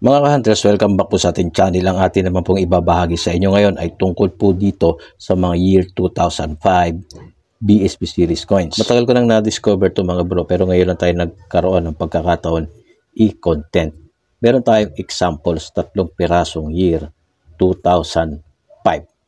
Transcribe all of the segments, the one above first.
Mga ka-hunters, welcome back po sa ating channel. Ang atin naman pong ibabahagi sa inyo ngayon ay tungkol po dito sa mga year 2005 BSP series coins. Matagal ko nang na-discover to mga bro pero ngayon lang tayo nagkaroon ng pagkakataon e-content. Meron tayong examples, tatlong pirasong year 2005.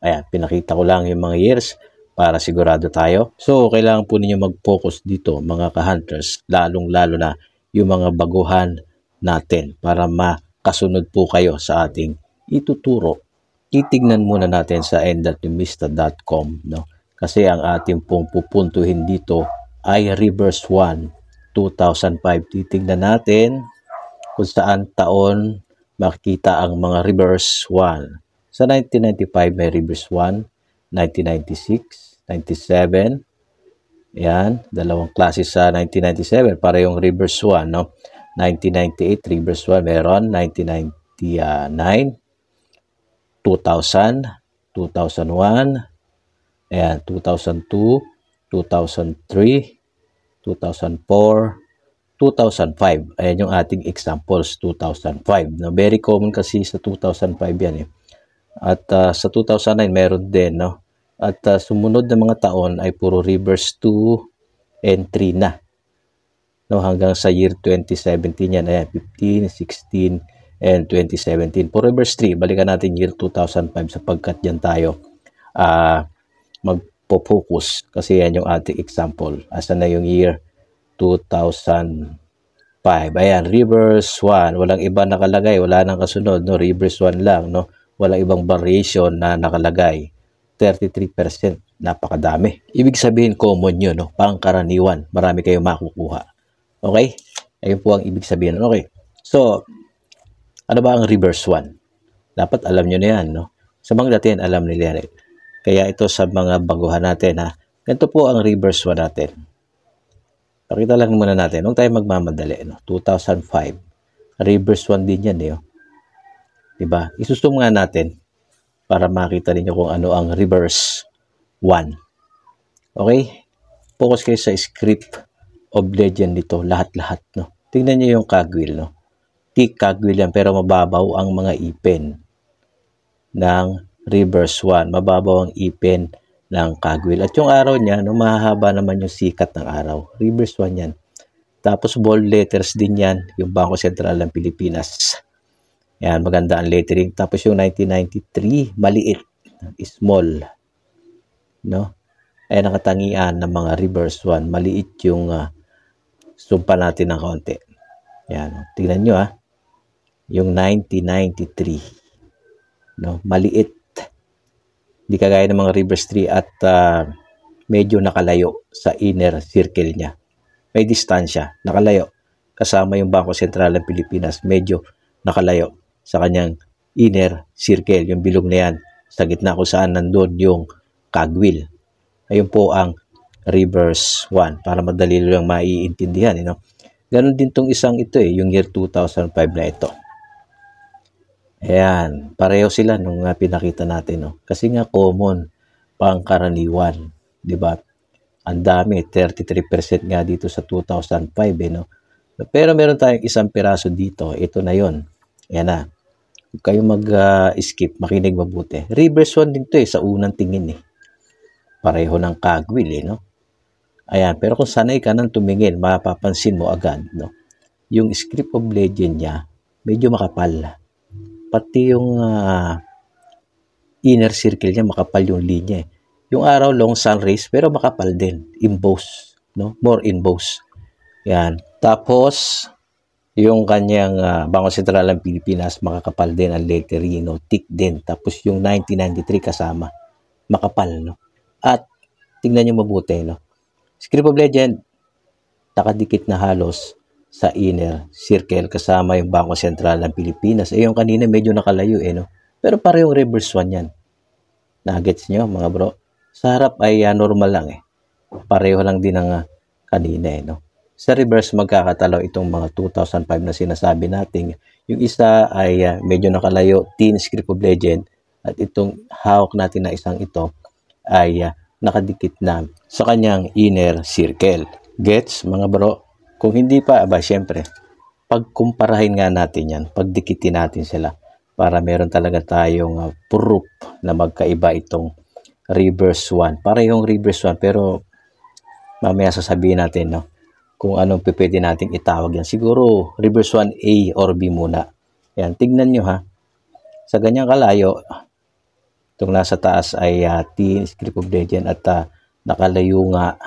Ayan, pinakita ko lang yung mga years para sigurado tayo. So, kailangan po ninyo mag-focus dito mga ka-hunters, lalong-lalo na yung mga baguhan natin para ma kasunod po kayo sa ating ituturo. Titignan muna natin sa n.numista.com no? kasi ang ating pong pupuntuhin dito ay reverse 1, 2005. Titignan natin kung saan taon makita ang mga reverse 1. Sa 1995 may reverse 1, 1996, 97. Ayan, dalawang klase sa 1997 para yung reverse 1, no? 1998, 3 verse 1 meron, 1999, 2000, 2001, ayan, 2002, 2003, 2004, 2005. Ayan yung ating examples, 2005. No, very common kasi sa 2005 yan eh. At uh, sa 2009 meron din, no? At uh, sumunod na mga taon ay puro reverse 2 and 3 na no hanggang sa year 2017 yan ayan 15 16 and 2017 for reverse 3 balikan natin year 2005 sapagkat diyan tayo uh, magpo-focus kasi yan yung ating example asan na yung year 2005 ayan reverse 1 walang iba nakalagay wala nang kasunod no reverse 1 lang no walang ibang variation na nakalagay 33% napakadami ibig sabihin common yun no pangkaraniwan marami kayong makukuha Okay? Ayun po ang ibig sabihin. Okay. So, ano ba ang reverse 1? Dapat alam nyo na yan, no? Sa mga dati alam nila yan. Eh. Kaya ito sa mga baguhan natin, ha? Ganito po ang reverse 1 natin. Pakita lang muna natin. Huwag tayo magmamadali, no? 2005. Reverse 1 din yan, eh, oh. Diba? Isusum nga natin para makita ninyo kung ano ang reverse 1. Okay? Focus kayo sa script of legend nito, lahat-lahat, no? Tingnan niyo yung kagwil no? Thick kagwil yan, pero mababaw ang mga ipin ng reverse one. Mababaw ang ipin ng kagwil. At yung araw niya, no, mahahaba naman yung sikat ng araw. Reverse one yan. Tapos bold letters din yan, yung Bangko Sentral ng Pilipinas. Yan, maganda ang lettering. Tapos yung 1993, maliit, small. No? Ay nakatangian ng mga reverse one, maliit yung uh, zoom pa natin ng konti. Yan. Oh. Tingnan nyo ah. Yung 1993. No? Maliit. Hindi kagaya ng mga reverse 3 at uh, medyo nakalayo sa inner circle niya. May distansya. Nakalayo. Kasama yung Bangko Sentral ng Pilipinas. Medyo nakalayo sa kanyang inner circle. Yung bilog na yan. Sa gitna kung saan nandun yung cogwheel. Ayun po ang reverse 1 para madali lang maiintindihan. You eh, know? Ganon din tong isang ito eh, yung year 2005 na ito. Ayan, pareho sila nung uh, pinakita natin. No? Kasi nga common, pangkaraniwan. ba? Diba? Ang dami, 33% nga dito sa 2005. Eh, no? Pero meron tayong isang piraso dito. Ito na yon. Ayan na. Huwag kayong mag-skip, ah, uh, makinig mabuti. Reverse 1 din to eh, sa unang tingin eh. Pareho ng kagwil eh, no? Ayan, pero kung sanay ka nang tumingin, mapapansin mo agad, no? Yung script of legend niya, medyo makapal. Pati yung uh, inner circle niya, makapal yung linya. Eh. Yung araw, long sun rays, pero makapal din. Imbose, no? More imbose. Yan. Tapos, yung kanyang uh, ah, Bangko Sentral ng Pilipinas, makakapal din ang lettering, no? thick din. Tapos yung 1993 kasama, makapal, no? At, tingnan nyo mabuti, no? Script of Legend, nakadikit na halos sa inner circle kasama yung Bangko Sentral ng Pilipinas. Eh, yung kanina medyo nakalayo eh, no? Pero parehong reverse one yan. Nagets nyo, mga bro? Sa harap ay uh, normal lang eh. Pareho lang din ang uh, kanina eh, no? Sa reverse magkakatalaw itong mga 2005 na sinasabi natin. Yung isa ay uh, medyo nakalayo, Teen Script of Legend. At itong hawak natin na isang ito ay uh, nakadikit na sa kanyang inner circle. Gets, mga bro? Kung hindi pa, aba, syempre, pagkumparahin nga natin yan, pagdikitin natin sila para meron talaga tayong uh, proof na magkaiba itong reverse 1. Parehong reverse 1, pero mamaya sasabihin natin, no? kung anong pwede natin itawag yan. Siguro, reverse 1A or B muna. Yan, tignan nyo ha. Sa ganyang kalayo, itong nasa taas ay uh, T, script of legend at uh, nakalayo nga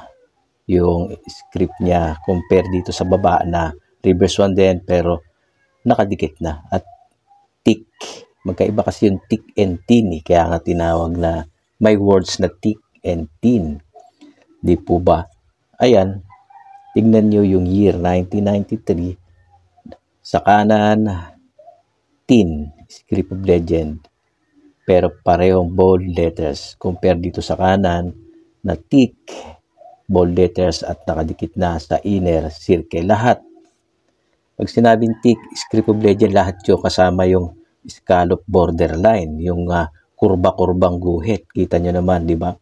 yung script niya compare dito sa baba na reverse one din pero nakadikit na at tick magkaiba kasi yung tick and teen eh. kaya nga tinawag na my words na tick and teen di po ba ayan tignan nyo yung year 1993 sa kanan teen script of legend pero parehong bold letters. Compare dito sa kanan na tick, bold letters at nakadikit na sa inner circle. Lahat. Pag sinabing tick, script of legend, lahat yung kasama yung scallop borderline, yung uh, kurba-kurbang guhit. Kita nyo naman, di ba?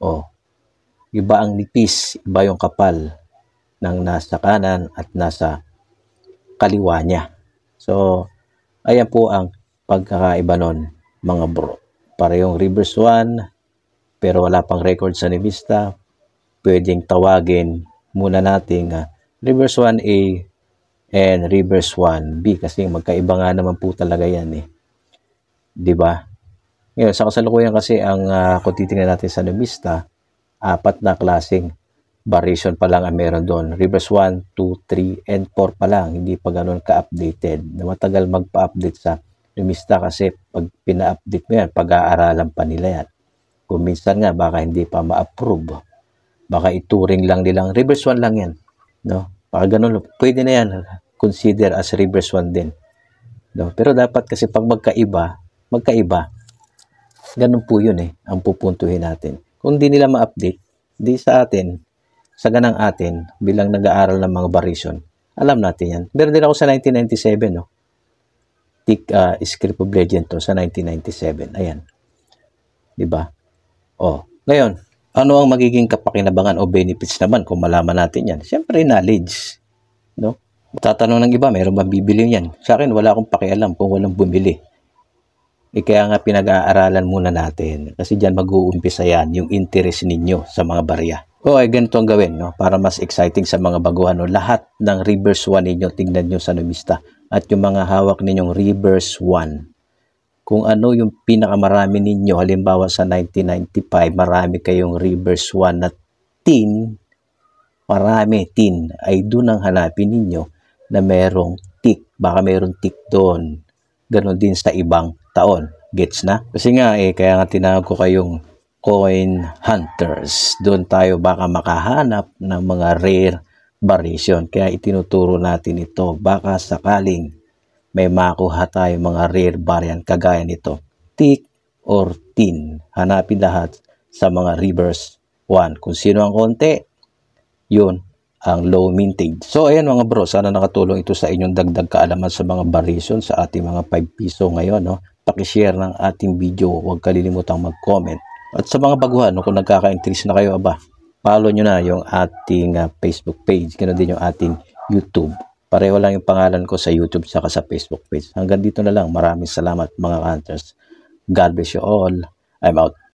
Oh, iba ang nipis, iba yung kapal ng nasa kanan at nasa kaliwa niya. So, ayan po ang pagkakaiba nun mga bro. Parehong Rivers 1 pero wala pang record sa Nevista. Pwedeng tawagin muna nating uh, ah, Rivers 1A and Rivers 1B kasi magkaiba nga naman po talaga yan eh. 'Di ba? Ngayon, sa kasalukuyan kasi ang uh, kung titingnan natin sa Nevista, apat na klaseng variation pa lang ang meron doon. Rivers 1, 2, 3, and 4 pa lang. Hindi pa ganun ka-updated. matagal magpa-update sa Lumista kasi pag pina-update mo yan, pag-aaralan pa nila yan. Kung minsan nga, baka hindi pa ma-approve. Baka ituring lang nilang reverse one lang yan. No? Baka ganun, pwede na yan. Consider as reverse one din. No? Pero dapat kasi pag magkaiba, magkaiba, ganun po yun eh, ang pupuntuhin natin. Kung di nila ma-update, di sa atin, sa ganang atin, bilang nag-aaral ng mga variation, alam natin yan. Meron din ako sa 1997, no? kick uh, ah, script of legend to sa 1997. Ayan. 'Di ba? Oh, ngayon, ano ang magiging kapakinabangan o benefits naman kung malaman natin 'yan? Siyempre knowledge, no? Tatanong ng iba, mayroon bang bibili niyan? Sa akin, wala akong pakialam kung walang bumili. Eh, kaya nga pinag-aaralan muna natin kasi diyan mag-uumpisa yan yung interest ninyo sa mga barya. O oh, ay ganito ang gawin no? para mas exciting sa mga baguhan. No? Lahat ng reverse 1 eh, ninyo tingnan nyo sa Nubista at yung mga hawak ninyong reverse 1. Kung ano yung pinakamarami ninyo, halimbawa sa 1995, marami kayong reverse 1 na tin, marami tin, ay doon ang hanapin ninyo na merong tick. Baka merong tick doon. Ganon din sa ibang taon. Gets na? Kasi nga eh, kaya nga tinawag ko kayong coin hunters. Doon tayo baka makahanap ng mga rare variation. Kaya itinuturo natin ito. Baka sakaling may makuha tayo mga rare variant kagaya nito. Tick or tin. Hanapin lahat sa mga reverse one. Kung sino ang konti, yun ang low minted. So ayan mga bro, sana nakatulong ito sa inyong dagdag kaalaman sa mga variation sa ating mga 5 piso ngayon. No? Pakishare ng ating video. Huwag kalilimutang mag-comment at sa mga baguhan, kung nagkaka-interest na kayo, aba, follow nyo na yung ating uh, Facebook page, ganoon din yung ating YouTube. Pareho lang yung pangalan ko sa YouTube saka sa Facebook page. Hanggang dito na lang. Maraming salamat mga hunters. God bless you all. I'm out.